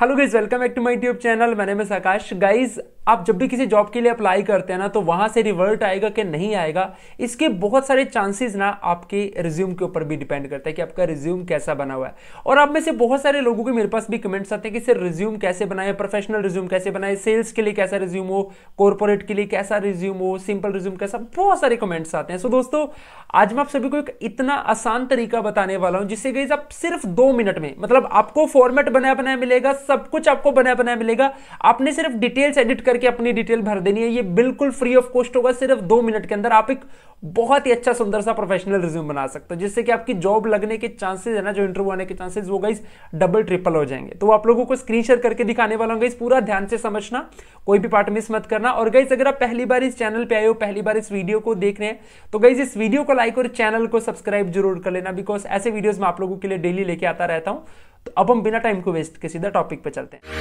hello guys welcome back to my YouTube channel मैंने मैं सकाश guys आप जब भी किसी जॉब के लिए अप्लाई करते हैं ना तो वहां से रिवर्ट आएगा कि नहीं आएगा इसके बहुत सारे चांसेस ना आपके रिज्यूम के ऊपर भी डिपेंड करता है कि आपका रिज्यूम कैसा बना हुआ है और आप में से बहुत सारे लोगों के मेरे पास भी कमेंट्स आते हैं कि सर रिज्यूम कैसे बनाए प्रोफेशनल रिज्यूम कैसे बनाए सेल्स के लिए कैसा रिज्यूम हो कॉरपोरेट के लिए कैसा रिज्यूम हो सिंपल रिज्यूम कैसा बहुत सारे कमेंट्स आते हैं सो दोस्तों आज मैं आप सभी को एक इतना आसान तरीका बताने वाला हूँ जिससे गाइज आप सिर्फ दो मिनट में मतलब आपको फॉर्मेट बनाया बनाया मिलेगा सब कुछ आपको बनाया बनाया मिलेगा आपने सिर्फ डिटेल्स एडिट करके अपनी डिटेल भर देनी है ये बिल्कुल फ्री ऑफ कॉस्ट होगा सिर्फ दो मिनट के अंदर आप एक बहुत ही अच्छा सुंदर सा प्रोफेशनल रिज्यूम बना सकते हो जिससे कि आपकी जॉब लगने के चांसेस है ना जो इंटरव्यू आने के चांसेस वो गाइस डबल ट्रिपल हो जाएंगे तो आप लोगों को स्क्रीन शेयर करके दिखाने वाला हूँ पूरा ध्यान से समझना कोई भी पार्ट मिस मत करना और गाइस अगर आप पहली बार इस चैनल पर आए हो पहली बार इस वीडियो को देख रहे हैं तो गाइज इस वीडियो को लाइक और चैनल को सब्सक्राइब जरूर कर लेना बिकॉज ऐसे वीडियोज में आप लोगों के लिए डेली लेके आता रहता हूँ तो अब हम बिना टाइम को वेस्ट के सीधा टॉपिक पे चलते हैं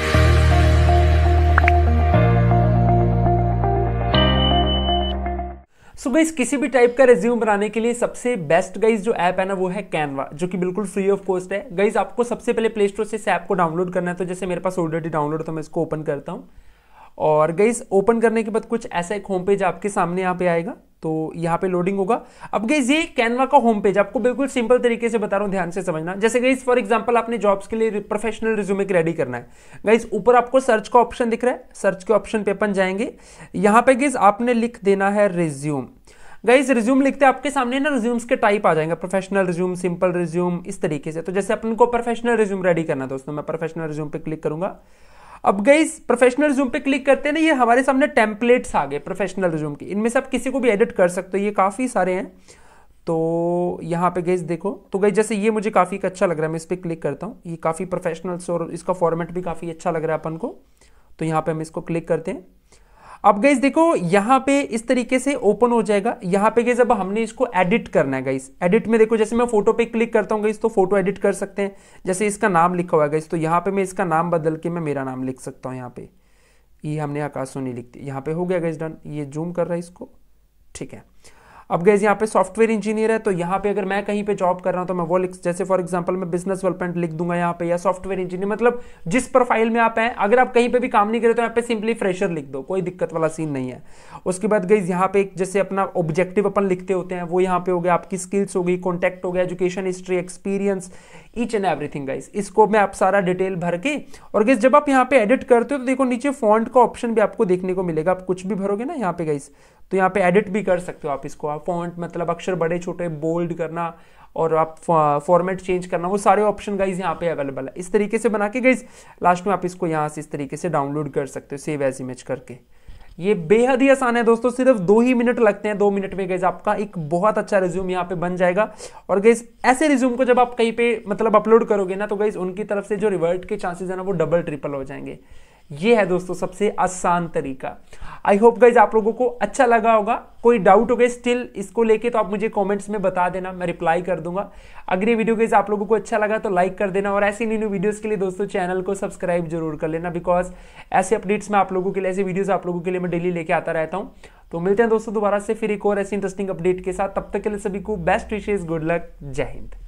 सो so गाइज किसी भी टाइप का रेज्यूम बनाने के लिए सबसे बेस्ट गाइज जो ऐप है ना वो है कैनवा जो कि बिल्कुल फ्री ऑफ कॉस्ट है गाइज आपको सबसे पहले प्ले स्टोर से इस ऐप को डाउनलोड करना है तो जैसे मेरे पास ऑलरेडी डाउनलोड तो मैं इसको ओपन करता हूँ और गईस ओपन करने के बाद कुछ ऐसा एक होम पेज आपके सामने यहाँ पे आएगा तो यहाँ पे लोडिंग होगा अब गई ये कैनवा का होम पेज आपको बिल्कुल सिंपल तरीके से बता रहा हूँ ध्यान से समझना जैसे गई फॉर एग्जाम्पल आपने जॉब्स के लिए प्रोफेशनल रिज्यूमे रेडी करना है गाइज ऊपर आपको सर्च का ऑप्शन दिख रहा है सर्च के ऑप्शन पे अपन जाएंगे यहाँ पे गईज आपने लिख देना है रिज्यूम गाइज रिज्यूम लिखते आपके सामने ना रिज्यूम्स के टाइप आ जाएंगे प्रोफेशनल रिज्यूम सिंपल रिज्यूम इस तरीके से तो जैसे अपन को प्रोफेशनल रिज्यूम रेडी करना दोस्तों मैं प्रोफेशनल रिज्यूम पे क्लिक करूंगा अब गई प्रोफेशनल रिज्यूम पे क्लिक करते हैं ना ये हमारे सामने टेम्पलेट्स आ गए प्रोफेशनल रिज्यूम की इनमें से आप किसी को भी एडिट कर सकते हो ये काफ़ी सारे हैं तो यहाँ पे गई देखो तो गई जैसे ये मुझे काफ़ी अच्छा लग रहा है मैं इस पर क्लिक करता हूँ ये काफ़ी प्रोफेशनल्स और इसका फॉर्मेट भी काफ़ी अच्छा लग रहा है अपन को तो यहाँ पर हम इसको क्लिक करते हैं अब गई देखो यहां पे इस तरीके से ओपन हो जाएगा यहाँ पे गई अब हमने इसको एडिट करना है गाइस एडिट में देखो जैसे मैं फोटो पे क्लिक करता हूँ गाइस तो फोटो एडिट कर सकते हैं जैसे इसका नाम लिखा हुआ है गाइस तो यहाँ पे मैं इसका नाम बदल के मैं मेरा नाम लिख सकता हूँ यहाँ पे ये यह हमने आकाश सोनी लिख दिया यहाँ पे हो गया गाइस डन ये जूम कर रहा है इसको ठीक है अब गैस यहाँ पे सॉफ्टवेयर इंजीनियर है तो यहाँ पे अगर मैं कहीं पे जॉब कर रहा हूँ तो मैं वो लिख जैसे फॉर एग्जांपल मैं बिजनेस डेवलपमेंट लिख दूंगा यहाँ पे या सॉफ्टवेयर इंजीनियर मतलब जिस प्रोफाइल में आप हैं अगर आप कहीं पे भी काम नहीं करें तो यहाँ पे सिंपली फ्रेशर लिख दो कोई दिक्कत वाला सीन नहीं है उसके बाद गई यहाँ पे एक जैसे अपना ऑब्जेक्टिव अपन लिखते होते हैं वो यहाँ पे हो गया आपकी स्किल्स हो गई कॉन्टैक्ट हो गया education history experience each and everything guys इसको मैं आप सारा डिटेल भर के और गैस जब आप यहाँ पे एडिट करते हो तो देखो नीचे फॉन्ट का ऑप्शन भी आपको देखने को मिलेगा आप कुछ भी भरोगे ना यहाँ पे गाइज तो यहाँ पे एडिट भी कर सकते हो आप इसको आप फॉन्ट मतलब अक्षर बड़े छोटे बोल्ड करना और आप फॉर्मेट चेंज करना वो सारे ऑप्शन गाइज यहाँ पे अवेलेबल है इस तरीके से बना के गाइज लास्ट में आप इसको यहाँ से इस तरीके से डाउनलोड कर सकते हो सेव एज इमेज करके ये बेहद ही आसान है दोस्तों सिर्फ दो ही मिनट लगते हैं दो मिनट में गैस आपका एक बहुत अच्छा रिज्यूम यहाँ पे बन जाएगा और गैस ऐसे रिज्यूम को जब आप कहीं पे मतलब अपलोड करोगे ना तो गैस उनकी तरफ से जो रिवर्ट के चांसेस है ना वो डबल ट्रिपल हो जाएंगे ये है दोस्तों सबसे आसान तरीका आई होप गाइज आप लोगों को अच्छा लगा होगा कोई डाउट हो गए स्टिल इसको लेके तो आप मुझे कमेंट्स में बता देना मैं रिप्लाई कर दूंगा अगर ये वीडियो गाइज आप लोगों को अच्छा लगा तो लाइक कर देना और ऐसी नई नई वीडियोस के लिए दोस्तों चैनल को सब्सक्राइब जरूर कर लेना बिकॉज ऐसे अपडेट्स मैं आप लोगों के लिए ऐसे वीडियोज आप लोगों के लिए मैं डेली लेके आता रहता हूँ तो मिलते हैं दोस्तों दोबारा से फिर एक और ऐसी इंटरेस्टिंग अपडेट के साथ तब तक के लिए सभी को बेस्ट विशेष गुड लक जय हिंद